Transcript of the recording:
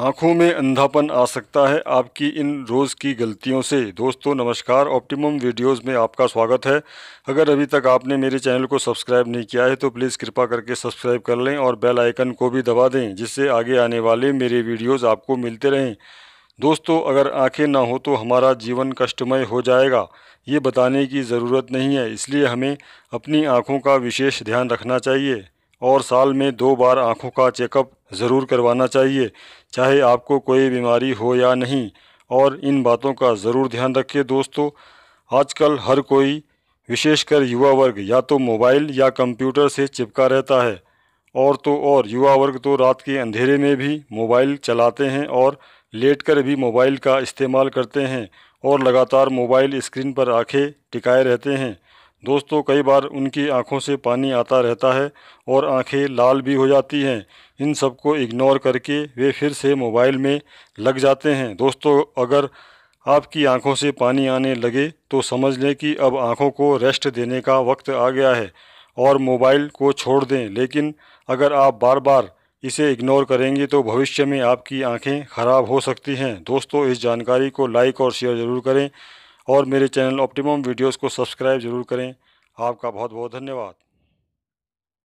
आँखों में अंधापन आ सकता है आपकी इन रोज़ की गलतियों से दोस्तों नमस्कार ऑप्टिमम वीडियोस में आपका स्वागत है अगर अभी तक आपने मेरे चैनल को सब्सक्राइब नहीं किया है तो प्लीज़ कृपा करके सब्सक्राइब कर लें और बेल आइकन को भी दबा दें जिससे आगे आने वाले मेरे वीडियोस आपको मिलते रहें दोस्तों अगर आँखें ना हो तो हमारा जीवन कष्टमय हो जाएगा ये बताने की ज़रूरत नहीं है इसलिए हमें अपनी आँखों का विशेष ध्यान रखना चाहिए और साल में दो बार आँखों का चेकअप ज़रूर करवाना चाहिए चाहे आपको कोई बीमारी हो या नहीं और इन बातों का ज़रूर ध्यान रखिए दोस्तों आजकल हर कोई विशेषकर युवा वर्ग या तो मोबाइल या कंप्यूटर से चिपका रहता है और तो और युवा वर्ग तो रात के अंधेरे में भी मोबाइल चलाते हैं और लेटकर भी मोबाइल का इस्तेमाल करते हैं और लगातार मोबाइल स्क्रीन पर आंखें टिकाए रहते हैं दोस्तों कई बार उनकी आंखों से पानी आता रहता है और आंखें लाल भी हो जाती हैं इन सबको इग्नोर करके वे फिर से मोबाइल में लग जाते हैं दोस्तों अगर आपकी आंखों से पानी आने लगे तो समझ लें कि अब आंखों को रेस्ट देने का वक्त आ गया है और मोबाइल को छोड़ दें लेकिन अगर आप बार बार इसे इग्नोर करेंगे तो भविष्य में आपकी आंखें खराब हो सकती हैं दोस्तों इस जानकारी को लाइक और शेयर ज़रूर करें और मेरे चैनल ऑप्टिमम वीडियोस को सब्सक्राइब जरूर करें आपका बहुत बहुत धन्यवाद